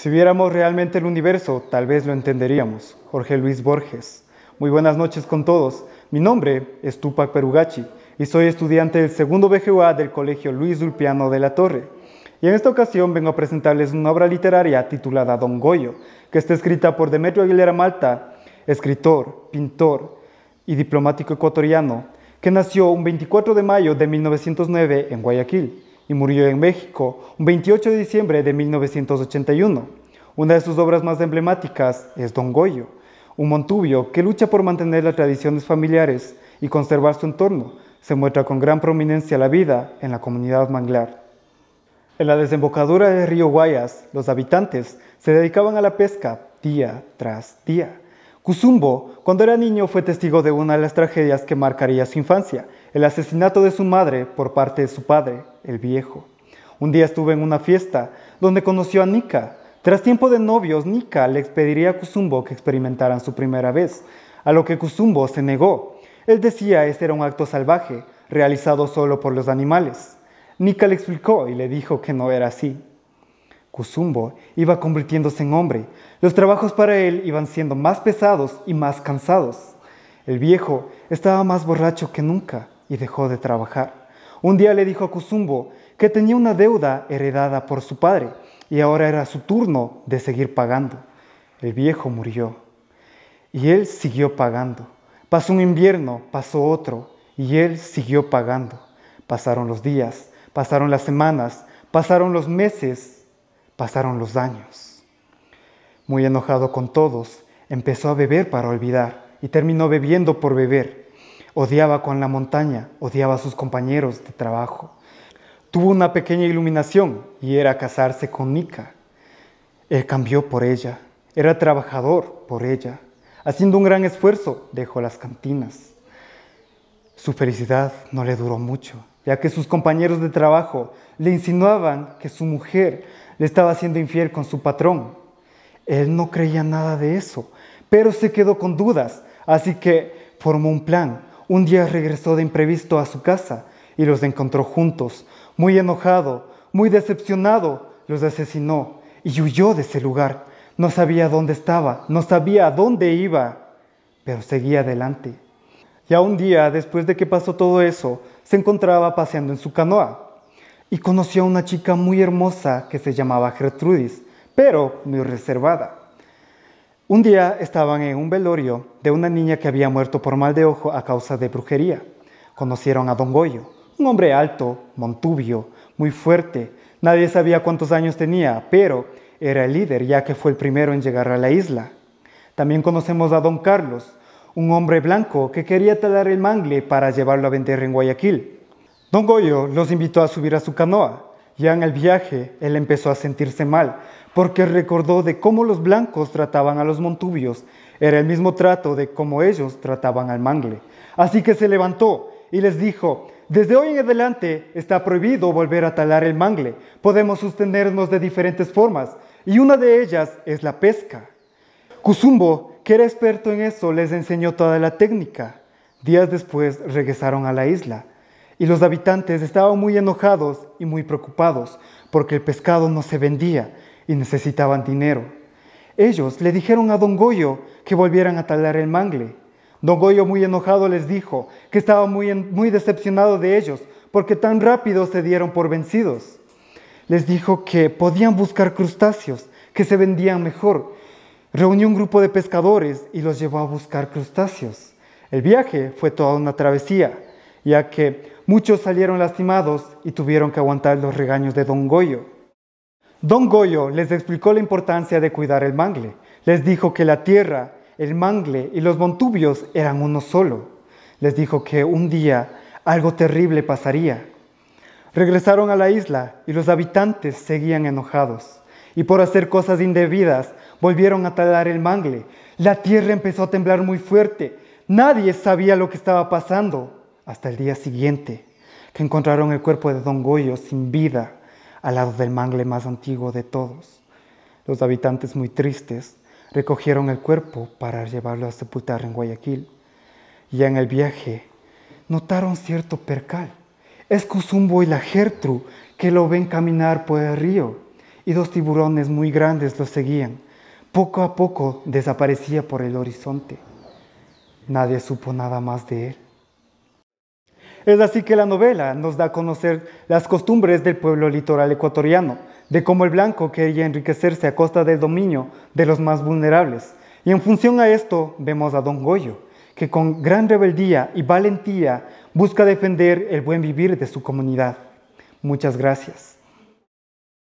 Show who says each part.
Speaker 1: Si viéramos realmente el universo, tal vez lo entenderíamos. Jorge Luis Borges. Muy buenas noches con todos. Mi nombre es Tupac Perugachi y soy estudiante del segundo BGUA del Colegio Luis Dulpiano de la Torre. Y en esta ocasión vengo a presentarles una obra literaria titulada Don Goyo, que está escrita por Demetrio Aguilera Malta, escritor, pintor y diplomático ecuatoriano, que nació un 24 de mayo de 1909 en Guayaquil y murió en México un 28 de diciembre de 1981. Una de sus obras más emblemáticas es Don Goyo, un montubio que lucha por mantener las tradiciones familiares y conservar su entorno. Se muestra con gran prominencia la vida en la comunidad manglar. En la desembocadura del río Guayas, los habitantes se dedicaban a la pesca día tras día Kuzumbo, cuando era niño, fue testigo de una de las tragedias que marcaría su infancia, el asesinato de su madre por parte de su padre, el viejo. Un día estuve en una fiesta donde conoció a Nika. Tras tiempo de novios, Nika le expediría a Kuzumbo que experimentaran su primera vez, a lo que Kuzumbo se negó. Él decía este era un acto salvaje, realizado solo por los animales. Nika le explicó y le dijo que no era así. Kusumbo iba convirtiéndose en hombre. Los trabajos para él iban siendo más pesados y más cansados. El viejo estaba más borracho que nunca y dejó de trabajar. Un día le dijo a Kusumbo que tenía una deuda heredada por su padre y ahora era su turno de seguir pagando. El viejo murió y él siguió pagando. Pasó un invierno, pasó otro y él siguió pagando. Pasaron los días, pasaron las semanas, pasaron los meses pasaron los años. Muy enojado con todos, empezó a beber para olvidar y terminó bebiendo por beber. Odiaba con la montaña, odiaba a sus compañeros de trabajo. Tuvo una pequeña iluminación y era casarse con Nika. Él cambió por ella, era trabajador por ella. Haciendo un gran esfuerzo, dejó las cantinas. Su felicidad no le duró mucho, ya que sus compañeros de trabajo le insinuaban que su mujer le estaba siendo infiel con su patrón. Él no creía nada de eso, pero se quedó con dudas, así que formó un plan. Un día regresó de imprevisto a su casa y los encontró juntos. Muy enojado, muy decepcionado, los asesinó y huyó de ese lugar. No sabía dónde estaba, no sabía a dónde iba, pero seguía adelante. Ya un día, después de que pasó todo eso, se encontraba paseando en su canoa y conoció a una chica muy hermosa que se llamaba Gertrudis, pero muy reservada. Un día estaban en un velorio de una niña que había muerto por mal de ojo a causa de brujería. Conocieron a Don Goyo, un hombre alto, montubio, muy fuerte. Nadie sabía cuántos años tenía, pero era el líder ya que fue el primero en llegar a la isla. También conocemos a Don Carlos, un hombre blanco que quería talar el mangle para llevarlo a vender en Guayaquil. Don Goyo los invitó a subir a su canoa. Ya en el viaje, él empezó a sentirse mal, porque recordó de cómo los blancos trataban a los montubios. Era el mismo trato de cómo ellos trataban al mangle. Así que se levantó y les dijo, desde hoy en adelante está prohibido volver a talar el mangle. Podemos sostenernos de diferentes formas, y una de ellas es la pesca. Kuzumbo, que era experto en eso, les enseñó toda la técnica. Días después regresaron a la isla y los habitantes estaban muy enojados y muy preocupados porque el pescado no se vendía y necesitaban dinero. Ellos le dijeron a don Goyo que volvieran a talar el mangle. Don Goyo muy enojado les dijo que estaba muy, muy decepcionado de ellos porque tan rápido se dieron por vencidos. Les dijo que podían buscar crustáceos que se vendían mejor. Reunió un grupo de pescadores y los llevó a buscar crustáceos. El viaje fue toda una travesía ya que muchos salieron lastimados y tuvieron que aguantar los regaños de Don Goyo. Don Goyo les explicó la importancia de cuidar el mangle. Les dijo que la tierra, el mangle y los montubios eran uno solo. Les dijo que un día algo terrible pasaría. Regresaron a la isla y los habitantes seguían enojados. Y por hacer cosas indebidas, volvieron a talar el mangle. La tierra empezó a temblar muy fuerte. Nadie sabía lo que estaba pasando hasta el día siguiente, que encontraron el cuerpo de don Goyo sin vida al lado del mangle más antiguo de todos. Los habitantes muy tristes recogieron el cuerpo para llevarlo a sepultar en Guayaquil. Y en el viaje notaron cierto percal. Es Cusumbo y la Gertru que lo ven caminar por el río y dos tiburones muy grandes lo seguían. Poco a poco desaparecía por el horizonte. Nadie supo nada más de él. Es así que la novela nos da a conocer las costumbres del pueblo litoral ecuatoriano, de cómo el blanco quería enriquecerse a costa del dominio de los más vulnerables. Y en función a esto vemos a Don Goyo, que con gran rebeldía y valentía busca defender el buen vivir de su comunidad. Muchas gracias.